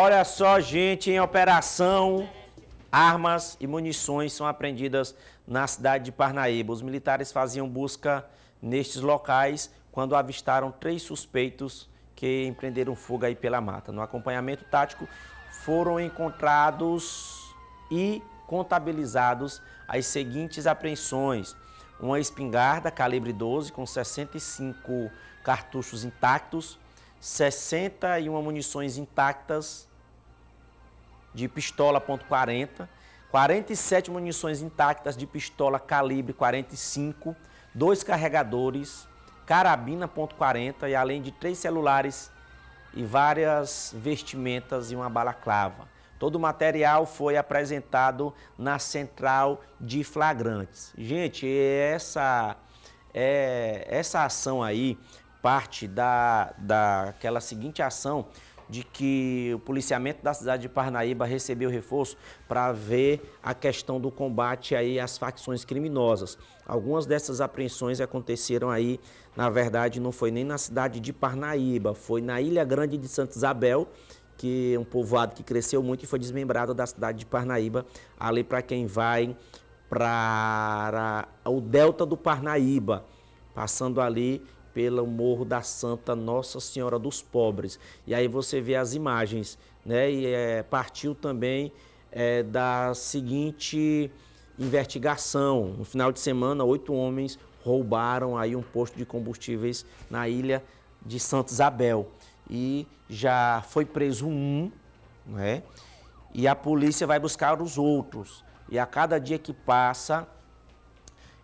Olha só, gente, em operação, armas e munições são apreendidas na cidade de Parnaíba. Os militares faziam busca nestes locais quando avistaram três suspeitos que empreenderam fuga aí pela mata. No acompanhamento tático foram encontrados e contabilizados as seguintes apreensões: uma espingarda calibre 12 com 65 cartuchos intactos, 61 munições intactas, de pistola .40, 47 munições intactas de pistola calibre 45, dois carregadores, carabina .40 e além de três celulares e várias vestimentas e uma balaclava. Todo o material foi apresentado na central de flagrantes. Gente, essa, é, essa ação aí parte da, da aquela seguinte ação de que o policiamento da cidade de Parnaíba recebeu reforço para ver a questão do combate aí às facções criminosas. Algumas dessas apreensões aconteceram aí, na verdade, não foi nem na cidade de Parnaíba, foi na Ilha Grande de Santa Isabel, que é um povoado que cresceu muito e foi desmembrado da cidade de Parnaíba, ali para quem vai para o delta do Parnaíba, passando ali pelo Morro da Santa Nossa Senhora dos Pobres. E aí você vê as imagens, né? E é, partiu também é, da seguinte investigação. No final de semana, oito homens roubaram aí um posto de combustíveis na ilha de Santa Isabel. E já foi preso um, né? E a polícia vai buscar os outros. E a cada dia que passa,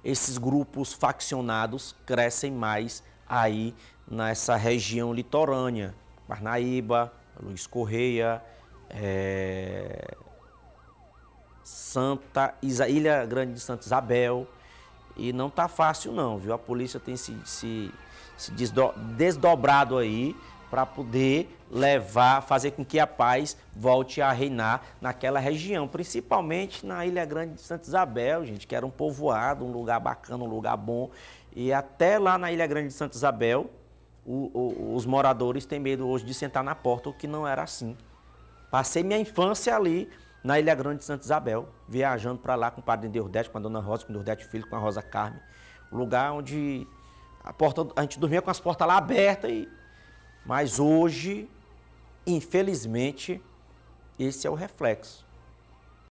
esses grupos faccionados crescem mais aí nessa região litorânea, Parnaíba, Luiz Correia, é... Santa Isa, Ilha Grande de Santa Isabel. E não tá fácil não, viu? A polícia tem se, se, se desdobrado aí para poder levar, fazer com que a paz volte a reinar naquela região, principalmente na Ilha Grande de Santa Isabel, gente, que era um povoado, um lugar bacana, um lugar bom. E até lá na Ilha Grande de Santa Isabel, o, o, os moradores têm medo hoje de sentar na porta, o que não era assim. Passei minha infância ali, na Ilha Grande de Santa Isabel, viajando para lá com o padre Deurdete, com a dona Rosa, com o Deurdete Filho, com a Rosa Carme. Um lugar onde a, porta, a gente dormia com as portas lá abertas e mas hoje, infelizmente, esse é o reflexo.